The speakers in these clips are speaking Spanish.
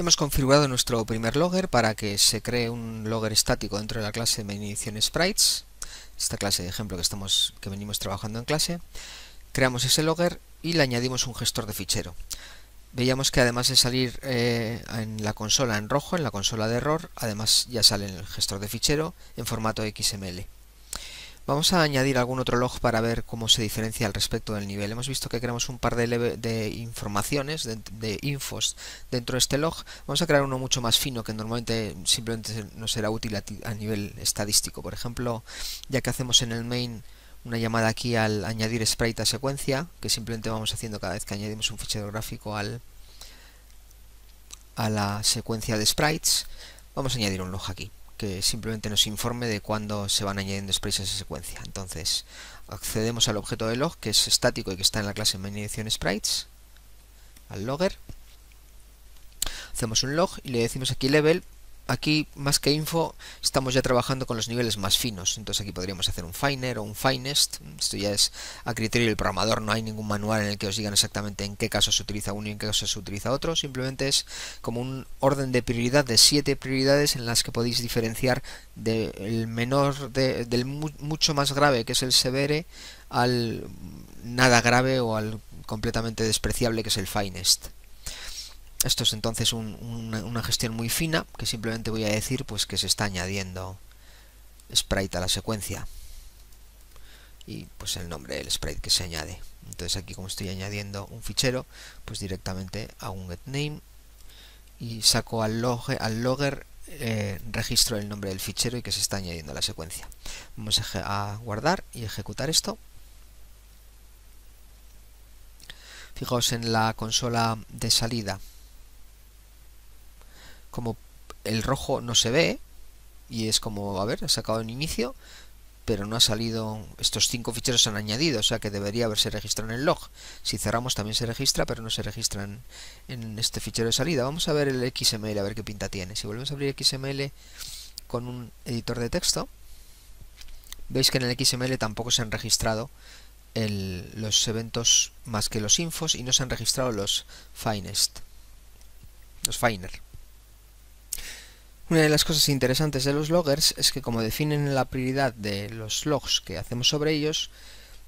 Hemos configurado nuestro primer logger para que se cree un logger estático dentro de la clase de sprites, esta clase de ejemplo que, estamos, que venimos trabajando en clase. Creamos ese logger y le añadimos un gestor de fichero. Veíamos que además de salir eh, en la consola en rojo, en la consola de error, además ya sale en el gestor de fichero en formato XML. Vamos a añadir algún otro log para ver cómo se diferencia al respecto del nivel. Hemos visto que creamos un par de, informaciones, de, infos dentro de este log. Vamos a crear uno mucho más fino que normalmente simplemente no será útil a, nivel estadístico. Por ejemplo, ya que hacemos en el main una llamada aquí al añadir sprite a secuencia, que simplemente vamos haciendo cada vez que añadimos un fichero gráfico al, a la secuencia de sprites, vamos a añadir un log aquí que simplemente nos informe de cuándo se van añadiendo sprites a esa secuencia. Entonces, accedemos al objeto de log, que es estático y que está en la clase medición sprites, al logger. Hacemos un log y le decimos aquí level aquí más que info estamos ya trabajando con los niveles más finos entonces aquí podríamos hacer un finer o un finest esto ya es a criterio del programador no hay ningún manual en el que os digan exactamente en qué caso se utiliza uno y en qué caso se utiliza otro simplemente es como un orden de prioridad de siete prioridades en las que podéis diferenciar del menor del mucho más grave que es el severe al nada grave o al completamente despreciable que es el finest esto es entonces una, gestión muy fina que simplemente voy a decir pues que se está añadiendo sprite a la secuencia y pues el nombre del sprite que se añade. Entonces aquí como estoy añadiendo un fichero, pues directamente hago un getName y saco al, logger, eh, registro el nombre del fichero y que se está añadiendo a la secuencia. Vamos a, a guardar y ejecutar esto. Fijaos en la consola de salida como el rojo no se ve, y es como, a ver, ha sacado un inicio, pero no ha salido, estos cinco ficheros se han añadido, o sea que debería haberse registrado en el log. Si cerramos también se registra, pero no se registran en, este fichero de salida. Vamos a ver el XML, a ver qué pinta tiene. Si volvemos a abrir XML con un editor de texto, veis que en el XML tampoco se han registrado los eventos más que los infos y no se han registrado los finest, los finer. Una de las cosas interesantes de los loggers es que como definen la prioridad de los logs que hacemos sobre ellos,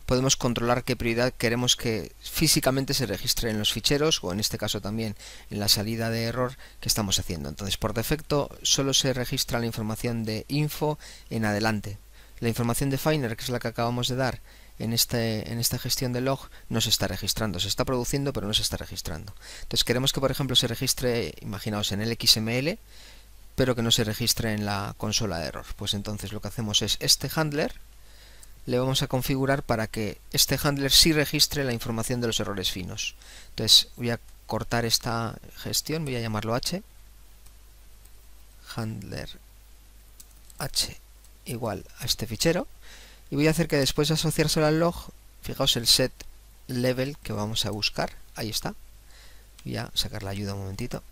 podemos controlar qué prioridad queremos que físicamente se registre en los ficheros o en este caso también en la salida de error que estamos haciendo. Entonces por defecto solo se registra la información de info en adelante. La información de Finder, que es la que acabamos de dar en, este, en esta gestión de log, no se está registrando. Se está produciendo pero no se está registrando. Entonces queremos que por ejemplo se registre, imaginaos, en el XML pero que no se registre en la consola de error. Pues entonces lo que hacemos es este handler, le vamos a configurar para que este handler sí registre la información de los errores finos. Entonces voy a cortar esta gestión, voy a llamarlo h, handler h igual a este fichero, y voy a hacer que después de asociárselo al log, fijaos el set level que vamos a buscar, ahí está, voy a sacar la ayuda un momentito,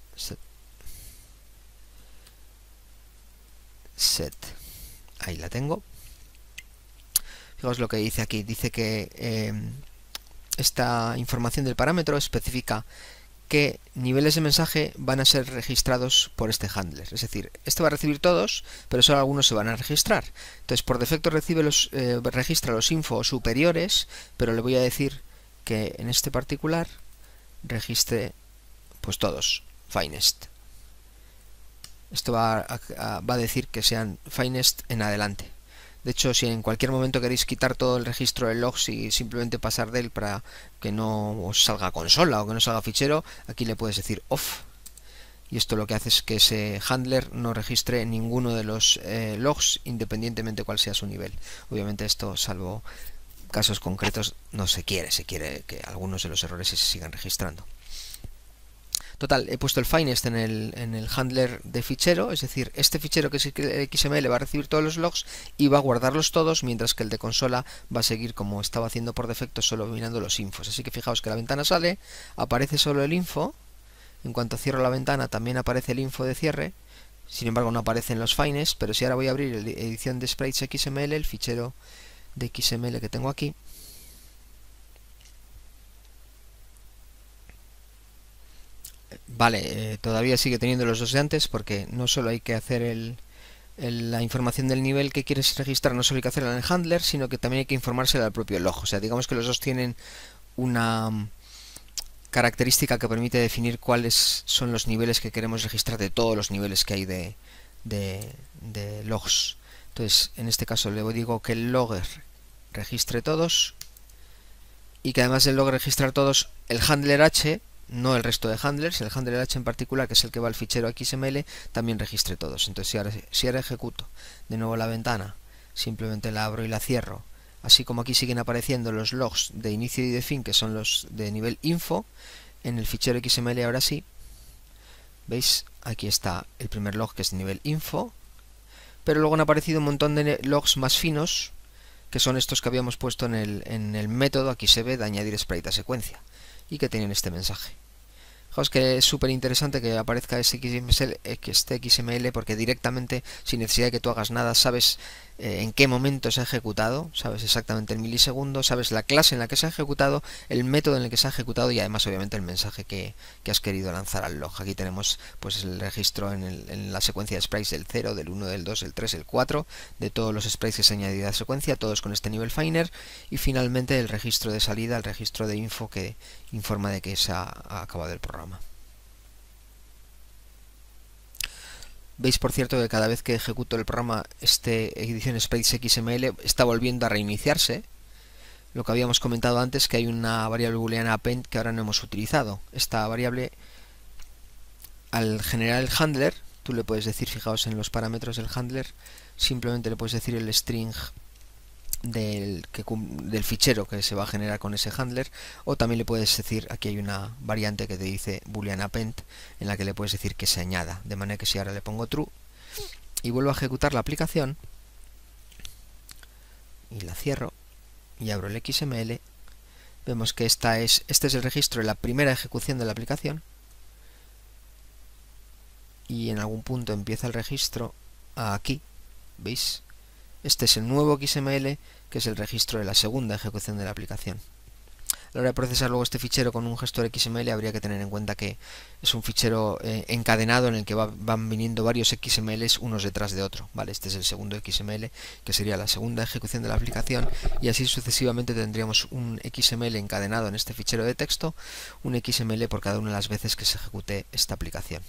set. Ahí la tengo. Fijaos lo que dice aquí. Dice que em, esta información del parámetro especifica qué niveles de mensaje van a ser registrados por este handler. Es decir, este va a recibir todos, pero solo algunos se van a registrar. Entonces, por defecto recibe los, eh, registra los info superiores, pero le voy a decir que en este particular registre pues todos, finest. Esto va a, decir que sean finest en adelante. De hecho, si en cualquier momento queréis quitar todo el registro de logs y simplemente pasar de él para que no os salga consola o que no salga fichero, aquí le puedes decir off. Y esto lo que hace es que ese handler no registre ninguno de los eh, logs independientemente cuál sea su nivel. Obviamente esto, salvo casos concretos, no se quiere. Se quiere que algunos de los errores se sigan registrando. Total, he puesto el finest en el, handler de fichero, es decir, este fichero que es XML va a recibir todos los logs y va a guardarlos todos, mientras que el de consola va a seguir como estaba haciendo por defecto, solo mirando los infos. Así que fijaos que la ventana sale, aparece solo el info, en cuanto cierro la ventana también aparece el info de cierre, sin embargo no aparecen los finest, pero si ahora voy a abrir la edición de sprites XML, el fichero de XML que tengo aquí, Vale, eh, todavía sigue teniendo los dos de antes porque no solo hay que hacer el, la información del nivel que quieres registrar, no solo hay que hacerla en el handler, sino que también hay que informársela al propio log. O sea, digamos que los dos tienen una mm, característica que permite definir cuáles son los niveles que queremos registrar de todos los niveles que hay de, de, logs. Entonces, en este caso le digo que el logger registre todos y que además del log registrar todos, el handler h no el resto de handlers, el handler h en particular, que es el que va al fichero XML, también registre todos. Entonces, si ahora, ejecuto de nuevo la ventana, simplemente la abro y la cierro, así como aquí siguen apareciendo los logs de inicio y de fin, que son los de nivel info, en el fichero XML ahora sí, veis, aquí está el primer log que es de nivel info, pero luego han aparecido un montón de logs más finos, que son estos que habíamos puesto en el, en el método, aquí se ve, de añadir sprite a secuencia, y que tienen este mensaje. Pues que es súper interesante que aparezca este XML, eh, este XML porque directamente, sin necesidad de que tú hagas nada, sabes eh, en qué momento se ha ejecutado, sabes exactamente el milisegundo, sabes la clase en la que se ha ejecutado, el método en el que se ha ejecutado y además obviamente el mensaje que, has querido lanzar al log. Aquí tenemos pues el registro en, la secuencia de sprites del 0, del 1, del 2, del 3, del 4, de todos los sprites que se han añadido a la secuencia, todos con este nivel finer y finalmente el registro de salida, el registro de info que informa de que se ha acabado el programa. Veis, por cierto, que cada vez que ejecuto el programa, este edición Space XML está volviendo a reiniciarse. Lo que habíamos comentado antes, que hay una variable booleana append que ahora no hemos utilizado. Esta variable, al generar el handler, tú le puedes decir, fijaos en los parámetros del handler, simplemente le puedes decir el string del, fichero que se va a generar con ese handler o también le puedes decir, aquí hay una variante que te dice boolean append en la que le puedes decir que se añada, de manera que si ahora le pongo true y vuelvo a ejecutar la aplicación y la cierro y abro el XML vemos que esta es, este es el registro de la primera ejecución de la aplicación y en algún punto empieza el registro aquí, ¿veis? Este es el nuevo XML, que es el registro de la segunda ejecución de la aplicación. A la hora de procesar luego este fichero con un gestor XML habría que tener en cuenta que es un fichero eh, encadenado en el que van viniendo varios XMLs unos detrás de otro. este es el segundo XML, que sería la segunda ejecución de la aplicación, y así sucesivamente tendríamos un XML encadenado en este fichero de texto, un XML por cada una de las veces que se ejecute esta aplicación.